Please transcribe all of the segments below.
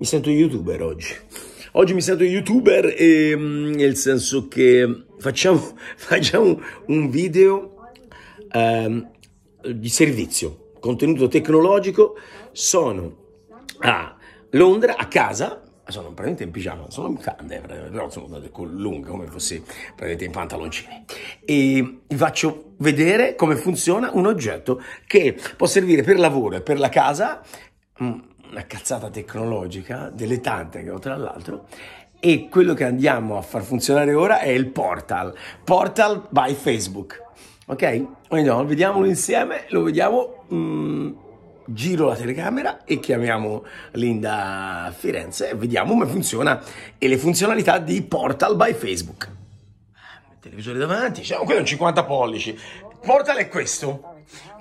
mi sento youtuber oggi. Oggi mi sento youtuber e, mm, nel senso che facciamo, facciamo un video eh, di servizio, contenuto tecnologico. Sono a Londra, a casa, sono praticamente in pigiama, sono in mutande, però sono andato lunga come fossi praticamente in pantaloncini. E vi faccio vedere come funziona un oggetto che può servire per lavoro e per la casa mm, una cazzata tecnologica, delle tante che ho tra l'altro, e quello che andiamo a far funzionare ora è il portal, portal by Facebook, ok? Andiamo, vediamolo insieme, lo vediamo, mm, giro la telecamera e chiamiamo Linda Firenze e vediamo come funziona e le funzionalità di portal by Facebook. Ah, televisore davanti, c'è un 50 pollici, portal è questo,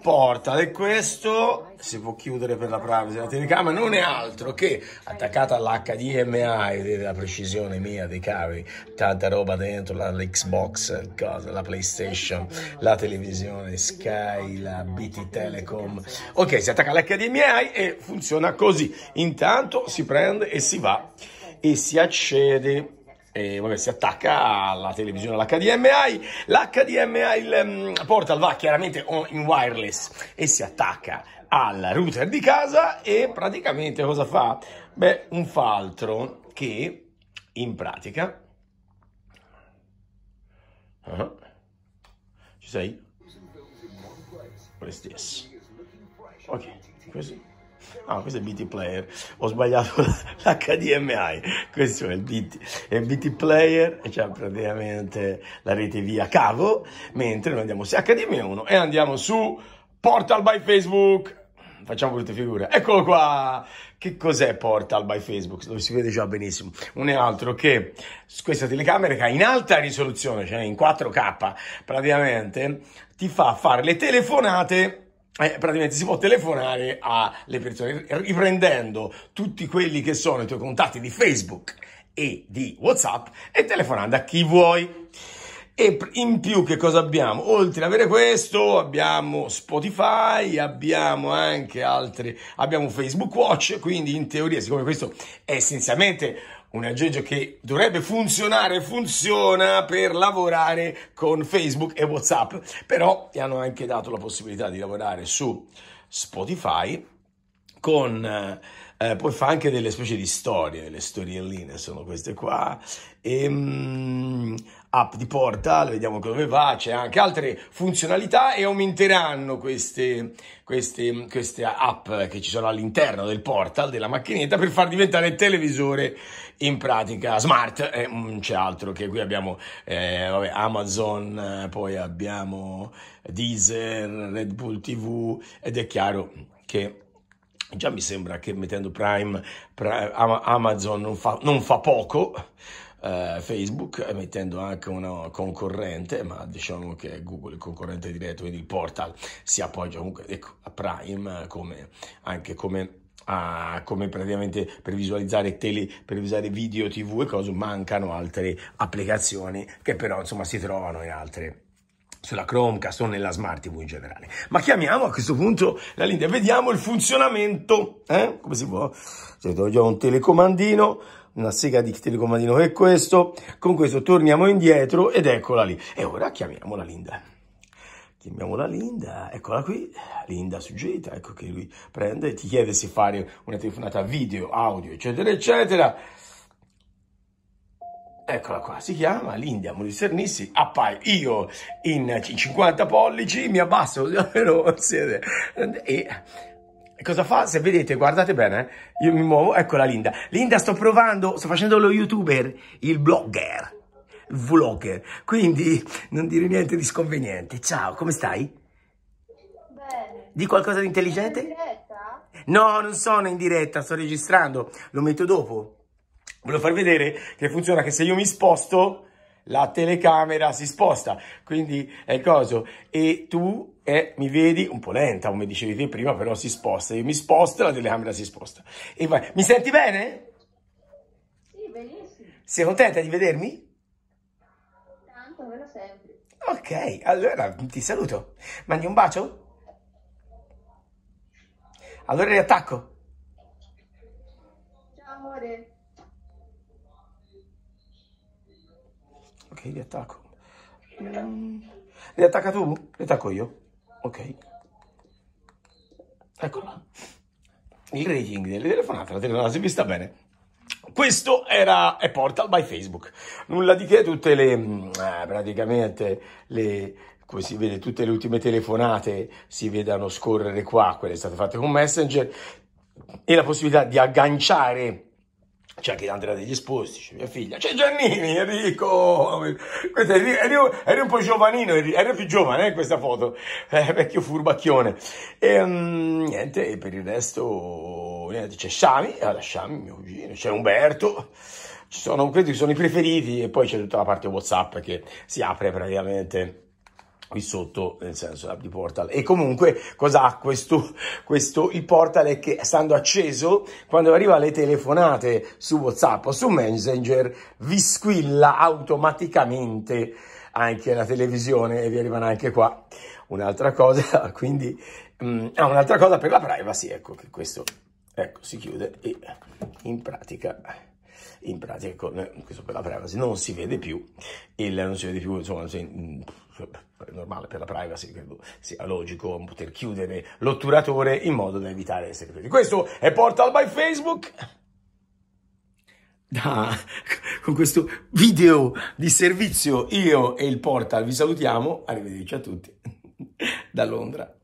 porta e questo si può chiudere per la privacy la telecamera non è altro che attaccata all'HDMI vedete la precisione mia dei cavi tanta roba dentro l'Xbox cosa, la Playstation la televisione Sky la BT Telecom ok si attacca all'HDMI e funziona così intanto si prende e si va e si accede e vabbè, si attacca alla televisione, all'HDMI. L'HDMI il mm, portal va chiaramente in wireless e si attacca al router di casa e praticamente cosa fa? Beh, un faltro che in pratica... Uh-huh. Ci sei? What Ok, così. Ah, questo è BT Player. Ho sbagliato l'HDMI. Questo è il BT. È BT Player, c'è cioè praticamente la rete via cavo, mentre noi andiamo su HDMI1 e andiamo su Portal by Facebook. Facciamo brutte figure. Eccolo qua! Che cos'è Portal by Facebook? Lo si vede già benissimo. Un è altro che questa telecamera che ha in alta risoluzione, cioè in 4K, praticamente ti fa fare le telefonate eh, praticamente si può telefonare alle persone riprendendo tutti quelli che sono i tuoi contatti di Facebook e di WhatsApp e telefonando a chi vuoi. E in più che cosa abbiamo? Oltre ad avere questo, abbiamo Spotify, abbiamo anche altri, abbiamo Facebook Watch, quindi in teoria, siccome questo è essenzialmente un aggeggio che dovrebbe funzionare, funziona per lavorare con Facebook e WhatsApp, però ti hanno anche dato la possibilità di lavorare su Spotify con eh, eh poi fa anche delle specie di storie, le storielline sono queste qua e mm, app di Portal, vediamo come va, c'è anche altre funzionalità e aumenteranno queste, queste, queste app che ci sono all'interno del Portal, della macchinetta, per far diventare il televisore in pratica smart. Eh, mm, c'è altro che qui abbiamo eh, vabbè, Amazon, eh, poi abbiamo Deezer, Red Bull TV ed è chiaro che già mi sembra che mettendo Prime, Prime Amazon non fa, non fa poco eh, Facebook, mettendo anche una concorrente, ma diciamo che Google è il concorrente diretto, quindi il portal si appoggia comunque ecco, a Prime eh, come, anche come Ah, come praticamente per visualizzare tele, per visualizzare video, tv e cose, mancano altre applicazioni che però insomma si trovano in altre sulla Chromecast o nella Smart TV in generale. Ma chiamiamo a questo punto la linea, vediamo il funzionamento, eh? come si può, se ho un telecomandino, una sega di telecomandino che è questo, con questo torniamo indietro ed eccola lì. E ora chiamiamo la Linda. Chiamiamo la Linda, eccola qui, Linda suggerita, ecco che lui prende e ti chiede se fare una telefonata video, audio, eccetera, eccetera. Eccola qua, si chiama l'India Mudissernissi, appaio io in 50 pollici, mi abbasso davvero e cosa fa? Se vedete, guardate bene, eh, io mi muovo, eccola Linda. Linda sto provando, sto facendo lo youtuber, il blogger, vlogger, quindi non dire niente di sconveniente. Ciao, come stai? Bene. Di qualcosa di intelligente? Sono in diretta? No, non sono in diretta, sto registrando, lo metto dopo. Volevo far vedere che funziona che se io mi sposto la telecamera si sposta, quindi è il coso. E tu eh, mi vedi un po' lenta, come dicevi te prima, però si sposta. Io mi sposto, la telecamera si sposta. E vai. Mi senti bene? Sì, benissimo. Sei contenta di vedermi? Tanto, ve lo sempre. Ok, allora ti saluto. Mandi un bacio? Allora riattacco. Ciao amore. Ok, li attacco. Mm. Li attacca tu? Li attacco io. Ok. Eccola. Il rating delle telefonate, la telefonata si vista bene. Questo era è Portal by Facebook. Nulla di che, tutte le mm, eh, praticamente le come si vede tutte le ultime telefonate si vedano scorrere qua, quelle state fatte con Messenger e la possibilità di agganciare c'è anche Andrea degli Esposti, c'è mia figlia, c'è Giannini, Enrico, questo è Enrico, eri un po' giovanino, era più giovane in eh, questa foto, eh, vecchio furbacchione, e um, niente, e per il resto niente, c'è Sciami, allora Sciami, mio cugino, c'è Umberto, ci sono, credo che sono i preferiti, e poi c'è tutta la parte Whatsapp che si apre praticamente qui sotto, nel senso l'app di Portal. E comunque cosa ha questo, questo? Il Portal è che stando acceso, quando arriva le telefonate su WhatsApp o su Messenger, vi squilla automaticamente anche la televisione e vi arrivano anche qua. Un'altra cosa, quindi, um, ah, un'altra cosa per la privacy, ecco che questo, ecco, si chiude e in pratica in pratica con ecco, eh, questo per la privacy non si vede più, il, non si vede più, insomma, si, mm, è normale per la privacy, credo sia logico poter chiudere l'otturatore in modo da evitare essere segreti. Questo è Portal by Facebook. Da, con questo video di servizio io e il Portal vi salutiamo, arrivederci a tutti da Londra.